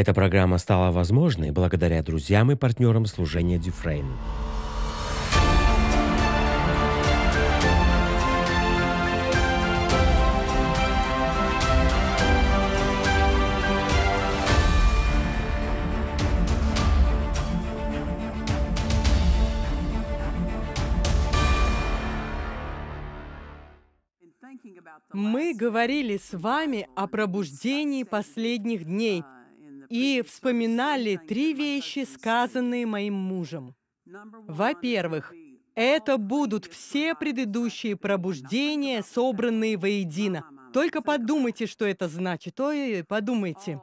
Эта программа стала возможной благодаря друзьям и партнерам служения Дюфрейн. Мы говорили с вами о пробуждении последних дней – и вспоминали три вещи, сказанные моим мужем. Во-первых, это будут все предыдущие пробуждения, собранные воедино. Только подумайте, что это значит. Ой, подумайте.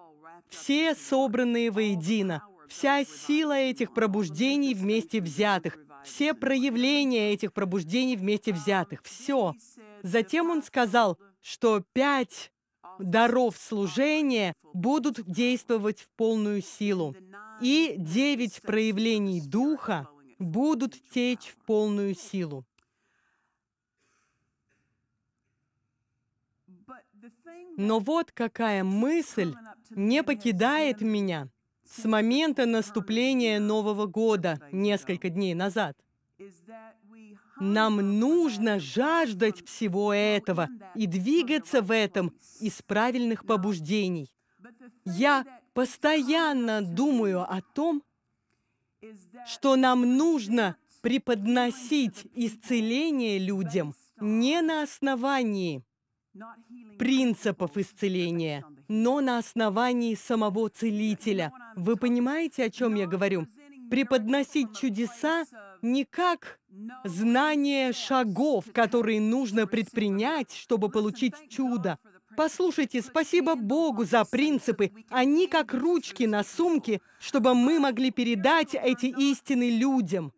Все собранные воедино. Вся сила этих пробуждений вместе взятых. Все проявления этих пробуждений вместе взятых. Все. Затем он сказал, что пять даров служения будут действовать в полную силу, и девять проявлений Духа будут течь в полную силу. Но вот какая мысль не покидает меня с момента наступления Нового года несколько дней назад. Нам нужно жаждать всего этого и двигаться в этом из правильных побуждений. Я постоянно думаю о том, что нам нужно преподносить исцеление людям не на основании принципов исцеления, но на основании самого целителя. Вы понимаете, о чем я говорю? Преподносить чудеса не как знание шагов, которые нужно предпринять, чтобы получить чудо. Послушайте, спасибо Богу за принципы. Они а как ручки на сумке, чтобы мы могли передать эти истины людям.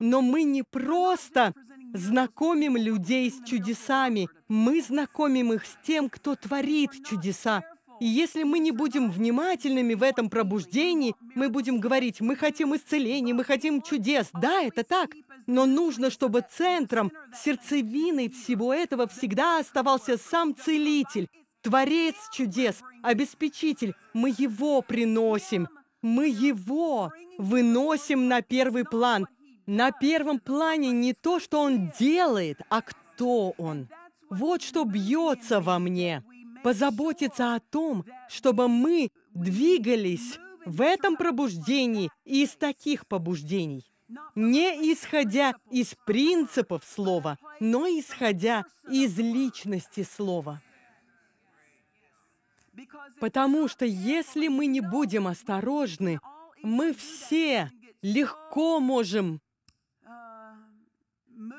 Но мы не просто знакомим людей с чудесами, мы знакомим их с тем, кто творит чудеса, и если мы не будем внимательными в этом пробуждении, мы будем говорить, мы хотим исцеления, мы хотим чудес. Да, это так. Но нужно, чтобы центром, сердцевиной всего этого всегда оставался сам целитель, творец чудес, обеспечитель. Мы его приносим. Мы его выносим на первый план. На первом плане не то, что он делает, а кто он. Вот что бьется во мне позаботиться о том, чтобы мы двигались в этом пробуждении и из таких побуждений, не исходя из принципов слова, но исходя из личности слова. Потому что если мы не будем осторожны, мы все легко можем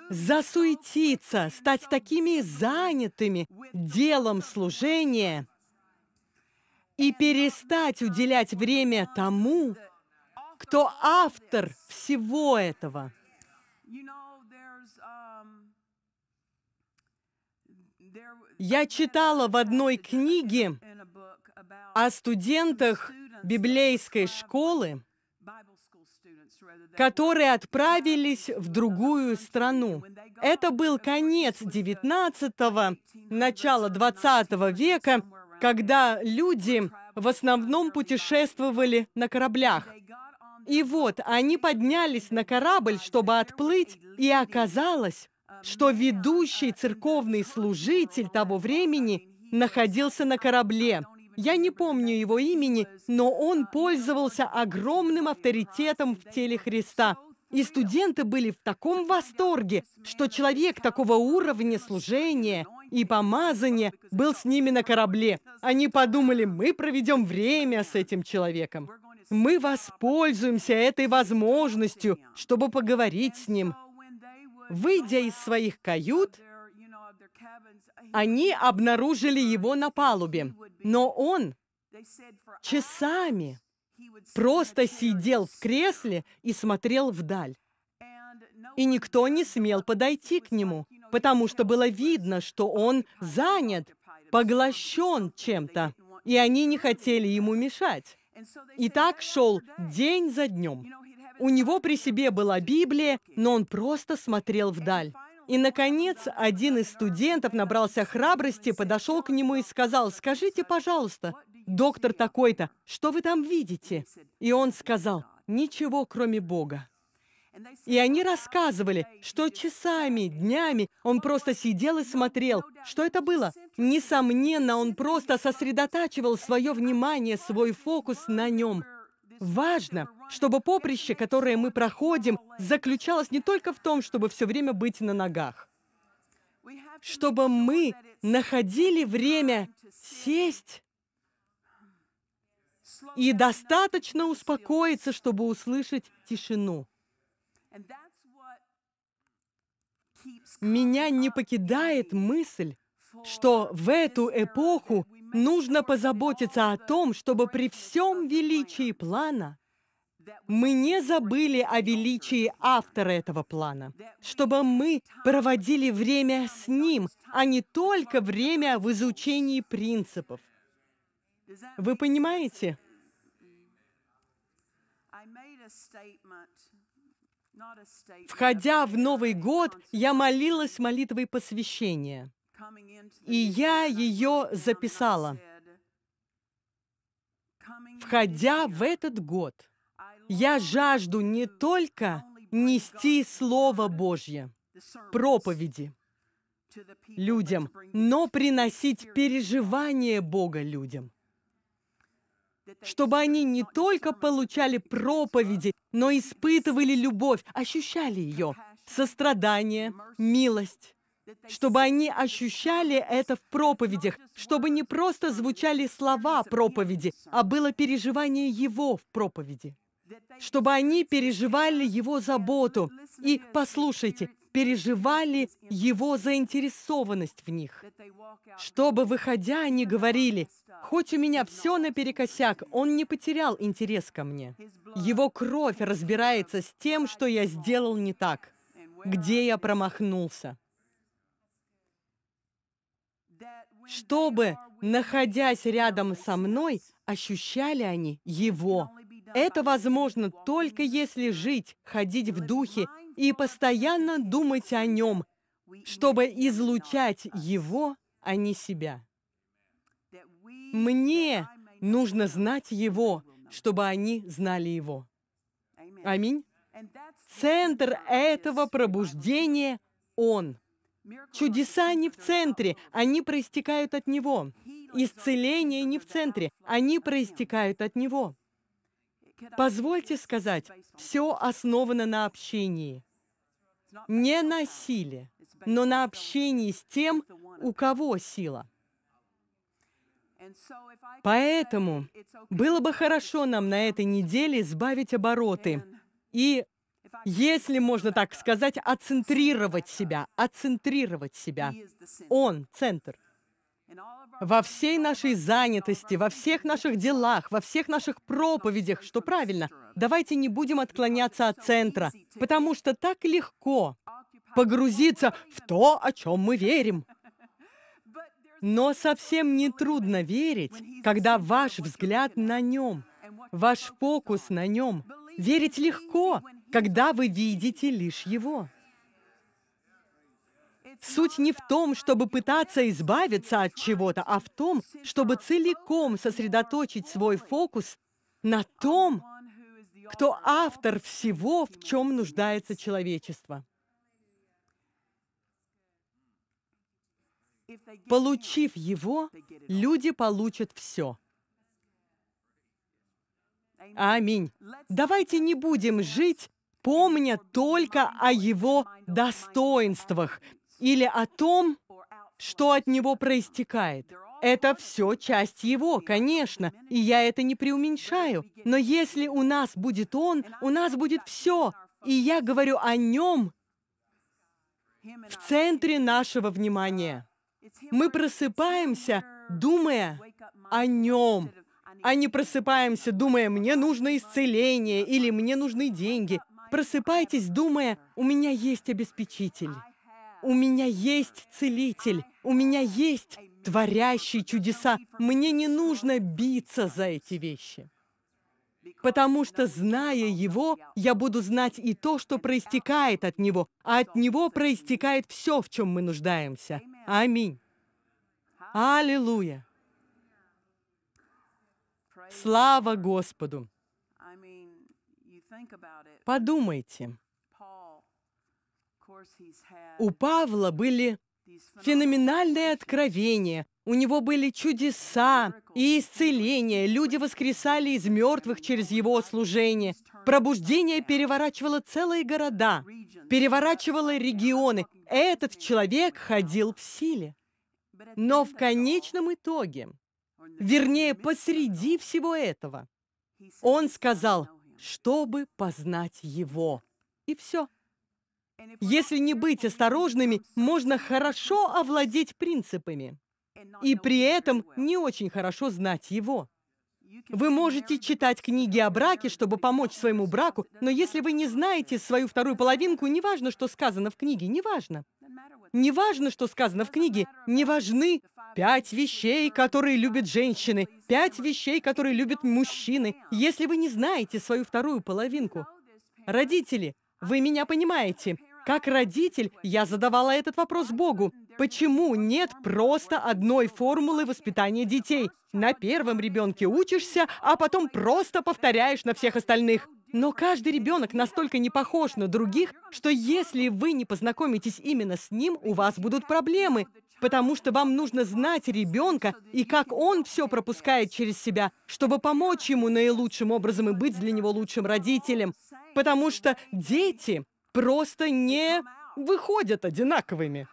засуетиться, стать такими занятыми делом служения и перестать уделять время тому, кто автор всего этого. Я читала в одной книге о студентах библейской школы, которые отправились в другую страну. Это был конец 19-го, начало 20 века, когда люди в основном путешествовали на кораблях. И вот они поднялись на корабль, чтобы отплыть, и оказалось, что ведущий церковный служитель того времени находился на корабле – я не помню его имени, но он пользовался огромным авторитетом в теле Христа. И студенты были в таком восторге, что человек такого уровня служения и помазания был с ними на корабле. Они подумали, мы проведем время с этим человеком. Мы воспользуемся этой возможностью, чтобы поговорить с ним. Выйдя из своих кают, они обнаружили его на палубе, но он часами просто сидел в кресле и смотрел вдаль. И никто не смел подойти к нему, потому что было видно, что он занят, поглощен чем-то, и они не хотели ему мешать. И так шел день за днем. У него при себе была Библия, но он просто смотрел вдаль. И, наконец, один из студентов набрался храбрости, подошел к нему и сказал, «Скажите, пожалуйста, доктор такой-то, что вы там видите?» И он сказал, «Ничего, кроме Бога». И они рассказывали, что часами, днями он просто сидел и смотрел. Что это было? Несомненно, он просто сосредотачивал свое внимание, свой фокус на нем. Важно, чтобы поприще, которое мы проходим, заключалось не только в том, чтобы все время быть на ногах, чтобы мы находили время сесть и достаточно успокоиться, чтобы услышать тишину. Меня не покидает мысль, что в эту эпоху нужно позаботиться о том, чтобы при всем величии плана мы не забыли о величии автора этого плана, чтобы мы проводили время с ним, а не только время в изучении принципов. Вы понимаете? Входя в Новый год, я молилась молитвой посвящения, и я ее записала. Входя в этот год – я жажду не только нести Слово Божье, проповеди людям, но приносить переживание Бога людям чтобы они не только получали проповеди, но испытывали любовь, ощущали ее, сострадание, милость, чтобы они ощущали это в проповедях, чтобы не просто звучали слова проповеди, а было переживание его в проповеди чтобы они переживали его заботу. И, послушайте, переживали его заинтересованность в них. Чтобы, выходя, они говорили, «Хоть у меня все наперекосяк, он не потерял интерес ко мне. Его кровь разбирается с тем, что я сделал не так, где я промахнулся». Чтобы, находясь рядом со мной, ощущали они его это возможно только если жить, ходить в духе и постоянно думать о нем, чтобы излучать его, а не себя. Мне нужно знать его, чтобы они знали его. Аминь. Центр этого пробуждения – Он. Чудеса не в центре, они проистекают от Него. Исцеление не в центре, они проистекают от Него. Позвольте сказать, все основано на общении. Не на силе, но на общении с тем, у кого сила. Поэтому было бы хорошо нам на этой неделе сбавить обороты и, если можно так сказать, отцентрировать себя, отцентрировать себя. Он – центр во всей нашей занятости, во всех наших делах, во всех наших проповедях, что правильно, давайте не будем отклоняться от центра, потому что так легко погрузиться в то, о чем мы верим. Но совсем не трудно верить, когда ваш взгляд на нем, ваш фокус на нем. Верить легко, когда вы видите лишь его. Суть не в том, чтобы пытаться избавиться от чего-то, а в том, чтобы целиком сосредоточить свой фокус на том, кто автор всего, в чем нуждается человечество. Получив его, люди получат все. Аминь. Давайте не будем жить, помня только о его достоинствах, или о том, что от него проистекает. Это все часть его, конечно, и я это не преуменьшаю. Но если у нас будет он, у нас будет все. И я говорю о нем в центре нашего внимания. Мы просыпаемся, думая о нем, а не просыпаемся, думая, мне нужно исцеление или мне нужны деньги. Просыпайтесь, думая, у меня есть обеспечитель. У меня есть целитель, у меня есть творящий чудеса. Мне не нужно биться за эти вещи. Потому что, зная его, я буду знать и то, что проистекает от него, а от него проистекает все, в чем мы нуждаемся. Аминь. Аллилуйя. Слава Господу. Подумайте. У Павла были феноменальные откровения, у него были чудеса и исцеления, люди воскресали из мертвых через его служение. Пробуждение переворачивало целые города, переворачивало регионы. Этот человек ходил в силе. Но в конечном итоге, вернее, посреди всего этого, он сказал, чтобы познать его. И все. Если не быть осторожными, можно хорошо овладеть принципами и при этом не очень хорошо знать его. Вы можете читать книги о браке, чтобы помочь своему браку, но если вы не знаете свою вторую половинку, неважно, что сказано в книге, неважно. Неважно, что сказано в книге, не важны пять вещей, которые любят женщины, пять вещей, которые любят мужчины, если вы не знаете свою вторую половинку. Родители, вы меня понимаете? Как родитель, я задавала этот вопрос Богу. Почему нет просто одной формулы воспитания детей? На первом ребенке учишься, а потом просто повторяешь на всех остальных. Но каждый ребенок настолько не похож на других, что если вы не познакомитесь именно с ним, у вас будут проблемы, потому что вам нужно знать ребенка и как он все пропускает через себя, чтобы помочь ему наилучшим образом и быть для него лучшим родителем. Потому что дети просто не выходят одинаковыми.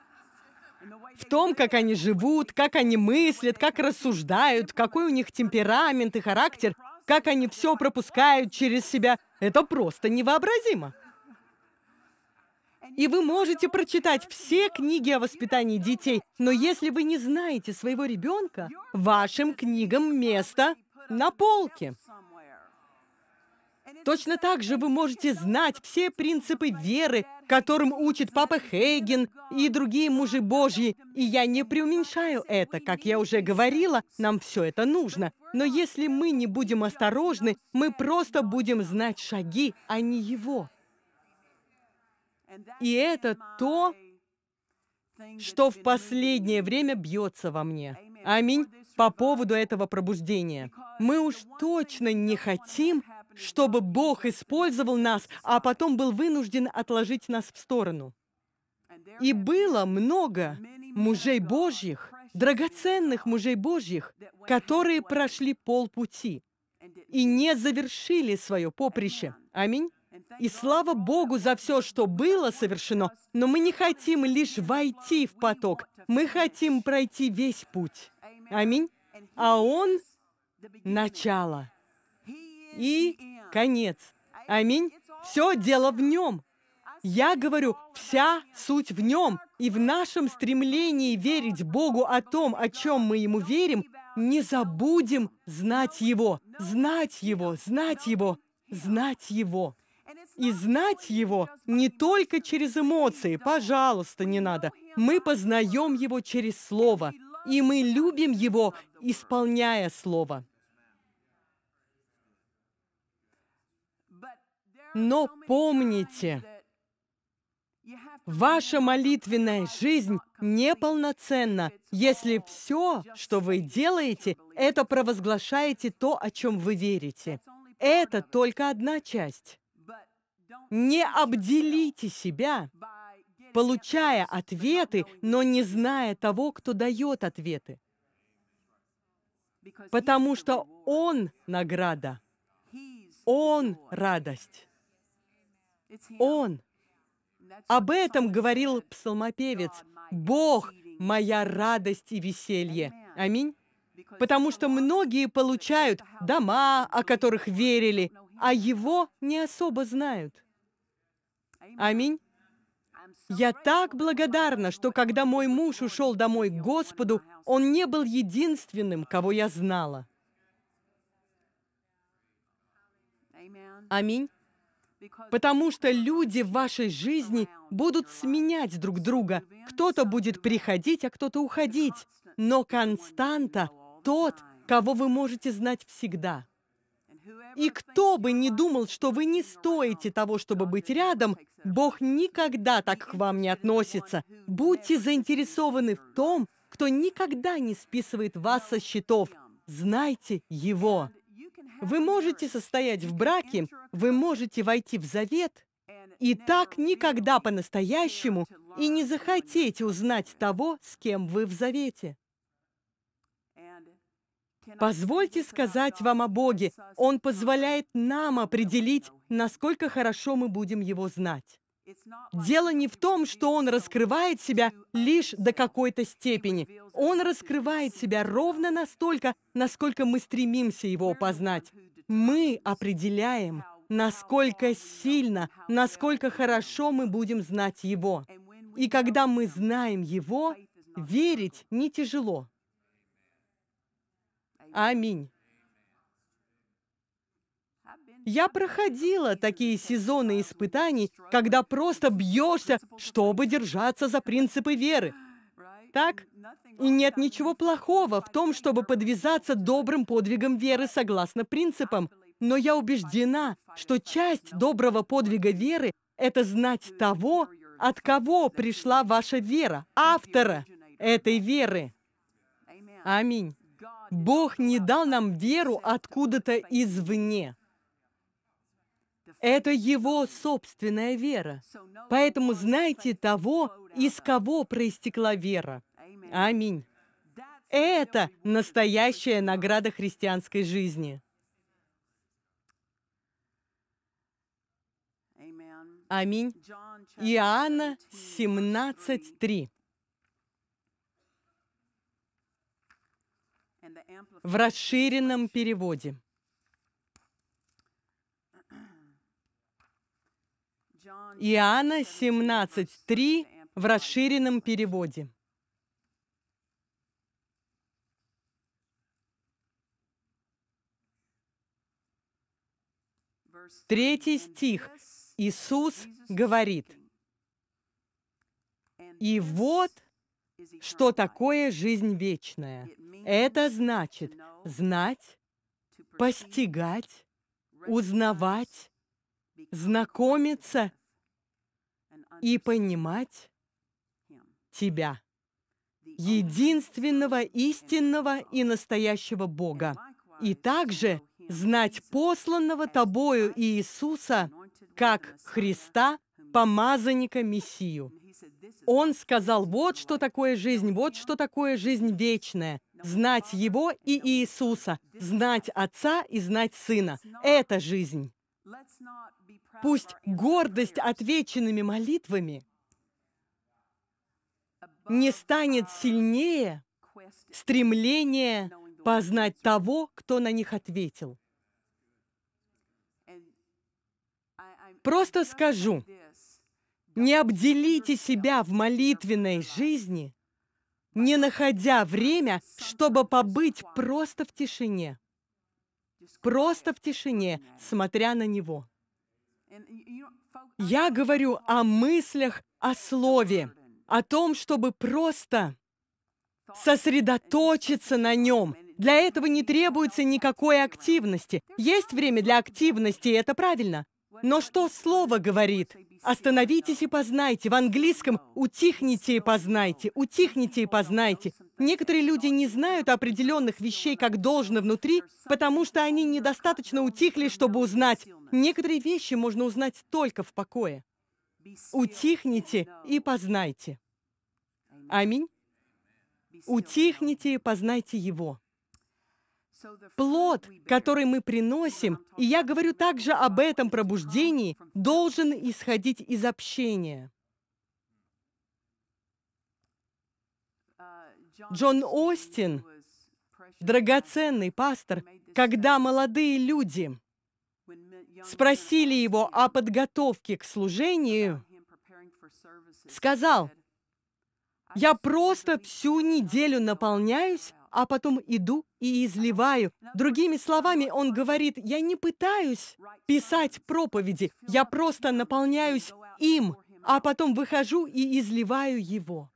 В том, как они живут, как они мыслят, как рассуждают, какой у них темперамент и характер – как они все пропускают через себя, это просто невообразимо. И вы можете прочитать все книги о воспитании детей, но если вы не знаете своего ребенка, вашим книгам место на полке. Точно так же вы можете знать все принципы веры, которым учит папа Хейген и другие мужи Божьи. И я не преуменьшаю это. Как я уже говорила, нам все это нужно. Но если мы не будем осторожны, мы просто будем знать шаги, а не его. И это то, что в последнее время бьется во мне. Аминь. По поводу этого пробуждения. Мы уж точно не хотим, чтобы Бог использовал нас, а потом был вынужден отложить нас в сторону. И было много мужей Божьих, драгоценных мужей Божьих, которые прошли полпути и не завершили свое поприще. Аминь. И слава Богу за все, что было совершено, но мы не хотим лишь войти в поток, мы хотим пройти весь путь. Аминь. А Он — начало и конец. Аминь. Все дело в нем. Я говорю, вся суть в нем. И в нашем стремлении верить Богу о том, о чем мы ему верим, не забудем знать его, знать его, знать его, знать его. И знать его не только через эмоции, пожалуйста, не надо. Мы познаем его через слово, и мы любим его, исполняя слово. Но помните, ваша молитвенная жизнь неполноценна, если все, что вы делаете, это провозглашаете то, о чем вы верите. Это только одна часть. Не обделите себя, получая ответы, но не зная того, кто дает ответы. Потому что Он — награда. Он — радость. Он. Об этом говорил псалмопевец. «Бог – моя радость и веселье». Аминь. Потому что многие получают дома, о которых верили, а его не особо знают. Аминь. Я так благодарна, что когда мой муж ушел домой к Господу, он не был единственным, кого я знала. Аминь потому что люди в вашей жизни будут сменять друг друга. Кто-то будет приходить, а кто-то уходить. Но константа — тот, кого вы можете знать всегда. И кто бы ни думал, что вы не стоите того, чтобы быть рядом, Бог никогда так к вам не относится. Будьте заинтересованы в том, кто никогда не списывает вас со счетов. Знайте Его. Вы можете состоять в браке, вы можете войти в завет, и так никогда по-настоящему и не захотите узнать того, с кем вы в завете. Позвольте сказать вам о Боге. Он позволяет нам определить, насколько хорошо мы будем Его знать. Дело не в том, что он раскрывает себя лишь до какой-то степени. Он раскрывает себя ровно настолько, насколько мы стремимся его познать. Мы определяем, насколько сильно, насколько хорошо мы будем знать его. И когда мы знаем его, верить не тяжело. Аминь. Я проходила такие сезоны испытаний, когда просто бьешься, чтобы держаться за принципы веры. Так? И нет ничего плохого в том, чтобы подвязаться добрым подвигом веры согласно принципам. Но я убеждена, что часть доброго подвига веры – это знать того, от кого пришла ваша вера, автора этой веры. Аминь. Бог не дал нам веру откуда-то извне. Это его собственная вера. Поэтому знайте того, из кого проистекла вера. Аминь. Это настоящая награда христианской жизни. Аминь. Иоанна 17.3. В расширенном переводе. Иоанна 17.3 в расширенном переводе. Третий стих. Иисус говорит, «И вот, что такое жизнь вечная. Это значит знать, постигать, узнавать, знакомиться и понимать Тебя, единственного истинного и настоящего Бога, и также знать посланного Тобою Иисуса как Христа, помазанника Мессию. Он сказал, вот что такое жизнь, вот что такое жизнь вечная. Знать Его и Иисуса, знать Отца и знать Сына. Это жизнь. Пусть гордость отвеченными молитвами не станет сильнее стремления познать того, кто на них ответил. Просто скажу, не обделите себя в молитвенной жизни, не находя время, чтобы побыть просто в тишине, просто в тишине, смотря на Него. Я говорю о мыслях, о слове, о том, чтобы просто сосредоточиться на нем. Для этого не требуется никакой активности. Есть время для активности, и это правильно. Но что слово говорит? Остановитесь и познайте. В английском «утихните и познайте», «утихните и познайте». Некоторые люди не знают определенных вещей, как должно внутри, потому что они недостаточно утихли, чтобы узнать Некоторые вещи можно узнать только в покое. Утихните и познайте. Аминь. Утихните и познайте Его. Плод, который мы приносим, и я говорю также об этом пробуждении, должен исходить из общения. Джон Остин, драгоценный пастор, когда молодые люди спросили его о подготовке к служению, сказал, «Я просто всю неделю наполняюсь, а потом иду и изливаю». Другими словами, он говорит, «Я не пытаюсь писать проповеди, я просто наполняюсь им, а потом выхожу и изливаю его».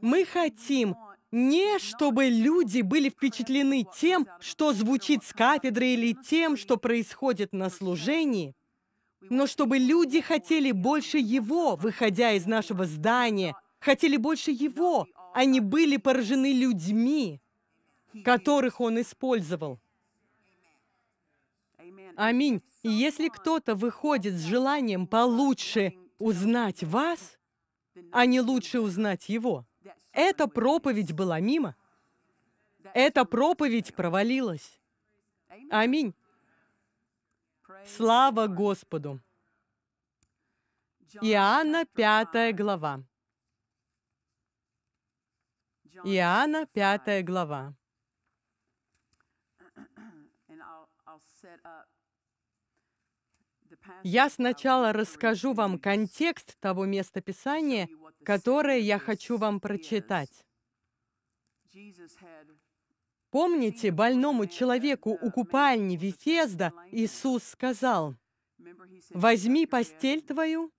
Мы хотим не чтобы люди были впечатлены тем, что звучит с кафедры или тем, что происходит на служении, но чтобы люди хотели больше Его, выходя из нашего здания, хотели больше Его, они были поражены людьми, которых Он использовал. Аминь. И если кто-то выходит с желанием получше узнать вас, а не лучше узнать Его – эта проповедь была мимо. Эта проповедь провалилась. Аминь. Слава Господу. Иоанна 5 глава. Иоанна 5 глава. Я сначала расскажу вам контекст того места Писания, которое я хочу вам прочитать. Помните, больному человеку у купальни Вифезда Иисус сказал, «Возьми постель твою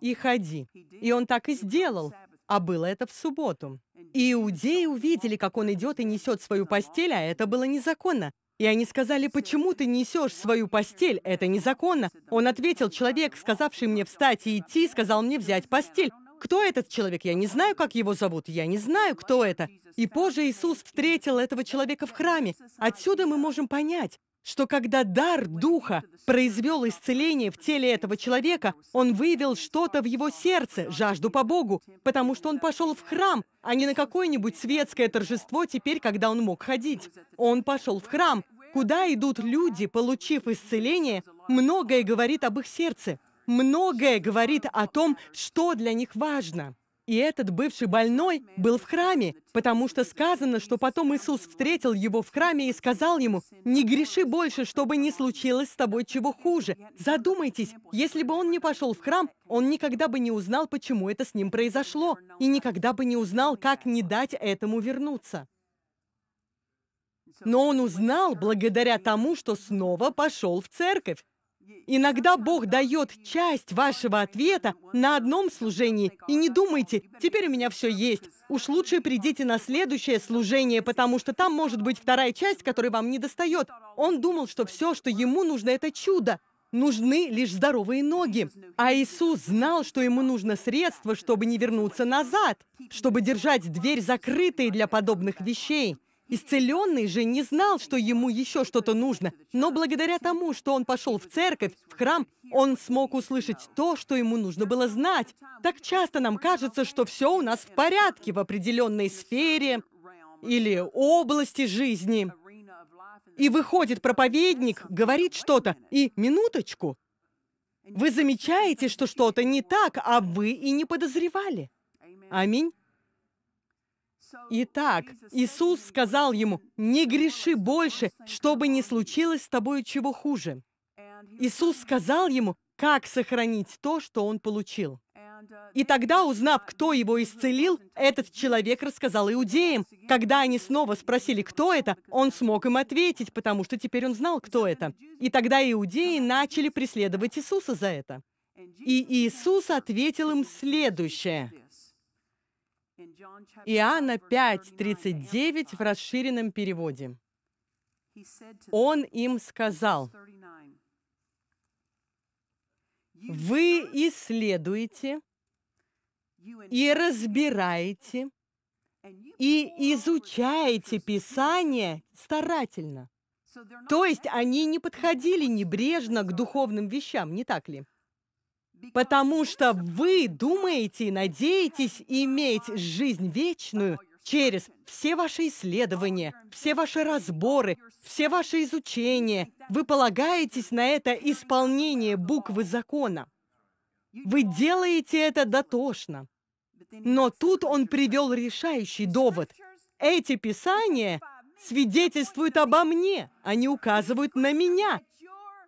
и ходи». И он так и сделал, а было это в субботу. И иудеи увидели, как он идет и несет свою постель, а это было незаконно. И они сказали, «Почему ты несешь свою постель? Это незаконно». Он ответил, «Человек, сказавший мне встать и идти, сказал мне взять постель». Кто этот человек? Я не знаю, как его зовут. Я не знаю, кто это. И позже Иисус встретил этого человека в храме. Отсюда мы можем понять, что когда дар Духа произвел исцеление в теле этого человека, он выявил что-то в его сердце, жажду по Богу, потому что он пошел в храм, а не на какое-нибудь светское торжество теперь, когда он мог ходить. Он пошел в храм, куда идут люди, получив исцеление, многое говорит об их сердце многое говорит о том, что для них важно. И этот бывший больной был в храме, потому что сказано, что потом Иисус встретил его в храме и сказал ему, «Не греши больше, чтобы не случилось с тобой чего хуже». Задумайтесь, если бы он не пошел в храм, он никогда бы не узнал, почему это с ним произошло, и никогда бы не узнал, как не дать этому вернуться. Но он узнал благодаря тому, что снова пошел в церковь. Иногда Бог дает часть вашего ответа на одном служении, и не думайте, теперь у меня все есть. Уж лучше придите на следующее служение, потому что там может быть вторая часть, которой вам не достает. Он думал, что все, что ему нужно, это чудо. Нужны лишь здоровые ноги. А Иисус знал, что ему нужно средство, чтобы не вернуться назад, чтобы держать дверь закрытой для подобных вещей. Исцеленный же не знал, что ему еще что-то нужно, но благодаря тому, что он пошел в церковь, в храм, он смог услышать то, что ему нужно было знать. Так часто нам кажется, что все у нас в порядке в определенной сфере или области жизни. И выходит проповедник, говорит что-то, и минуточку, вы замечаете, что что-то не так, а вы и не подозревали. Аминь. Итак, Иисус сказал ему, «Не греши больше, чтобы не случилось с тобой чего хуже». Иисус сказал ему, как сохранить то, что он получил. И тогда, узнав, кто его исцелил, этот человек рассказал иудеям. Когда они снова спросили, кто это, он смог им ответить, потому что теперь он знал, кто это. И тогда иудеи начали преследовать Иисуса за это. И Иисус ответил им следующее. Иоанна 5:39 в расширенном переводе. Он им сказал, «Вы исследуете и разбираете и изучаете Писание старательно». То есть они не подходили небрежно к духовным вещам, не так ли? потому что вы думаете и надеетесь иметь жизнь вечную через все ваши исследования, все ваши разборы, все ваши изучения. Вы полагаетесь на это исполнение буквы закона. Вы делаете это дотошно. Но тут он привел решающий довод. Эти писания свидетельствуют обо мне, они указывают на меня,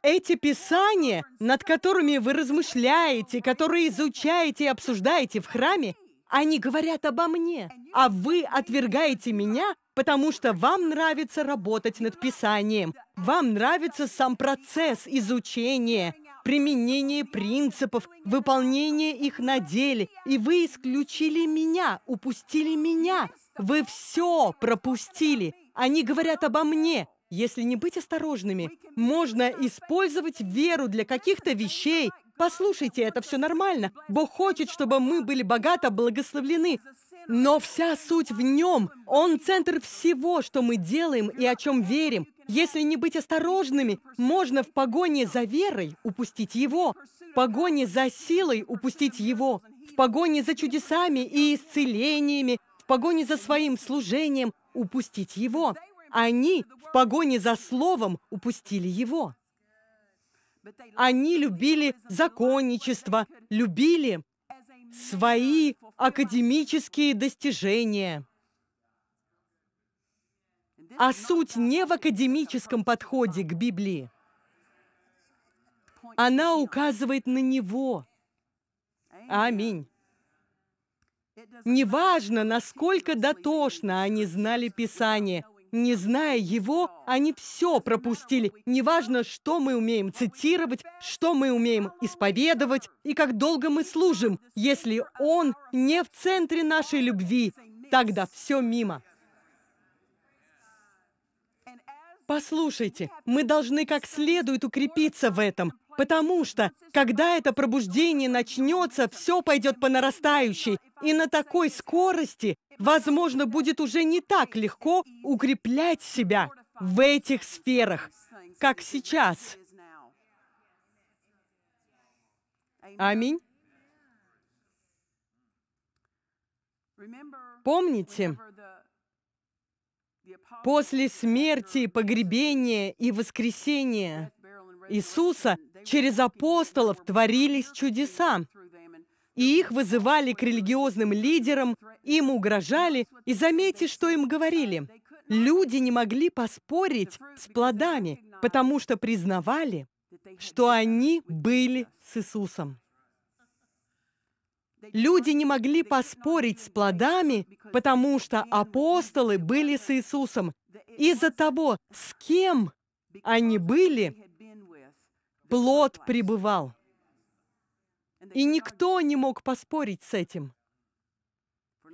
эти писания, над которыми вы размышляете, которые изучаете и обсуждаете в храме, они говорят обо мне, а вы отвергаете меня, потому что вам нравится работать над писанием. Вам нравится сам процесс изучения, применение принципов, выполнение их на деле. И вы исключили меня, упустили меня. Вы все пропустили. Они говорят обо мне, если не быть осторожными, можно использовать веру для каких-то вещей. Послушайте, это все нормально. Бог хочет, чтобы мы были богато благословлены. Но вся суть в Нем. Он центр всего, что мы делаем и о чем верим. Если не быть осторожными, можно в погоне за верой упустить Его, в погоне за силой упустить Его, в погоне за чудесами и исцелениями, в погоне за своим служением упустить Его. Они погоне за словом упустили его. Они любили законничество, любили свои академические достижения. А суть не в академическом подходе к Библии. Она указывает на Него. Аминь. Неважно, насколько дотошно они знали Писание – не зная его, они все пропустили. Неважно, что мы умеем цитировать, что мы умеем исповедовать и как долго мы служим. Если он не в центре нашей любви, тогда все мимо. Послушайте, мы должны как следует укрепиться в этом. Потому что, когда это пробуждение начнется, все пойдет по нарастающей, и на такой скорости, возможно, будет уже не так легко укреплять себя в этих сферах, как сейчас. Аминь. Помните, после смерти, погребения и воскресения Иисуса через апостолов творились чудеса, и их вызывали к религиозным лидерам, им угрожали, и заметьте, что им говорили. Люди не могли поспорить с плодами, потому что признавали, что они были с Иисусом. Люди не могли поспорить с плодами, потому что апостолы были с Иисусом. Из-за того, с кем они были, плод пребывал. И никто не мог поспорить с этим.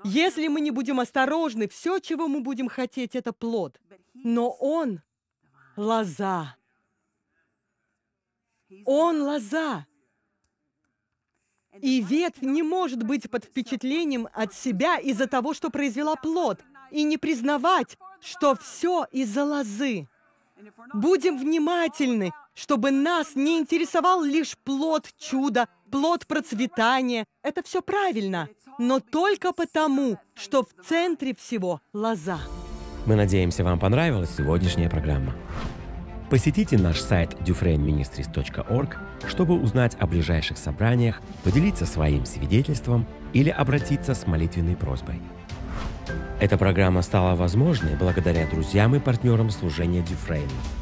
Если мы не будем осторожны, все, чего мы будем хотеть, это плод. Но он – лоза. Он – лоза. И ветвь не может быть под впечатлением от себя из-за того, что произвела плод, и не признавать, что все из-за лозы. Будем внимательны чтобы нас не интересовал лишь плод чуда, плод процветания. Это все правильно, но только потому, что в центре всего лоза. Мы надеемся, вам понравилась сегодняшняя программа. Посетите наш сайт dufrainministries.org, чтобы узнать о ближайших собраниях, поделиться своим свидетельством или обратиться с молитвенной просьбой. Эта программа стала возможной благодаря друзьям и партнерам служения Дюфрейна –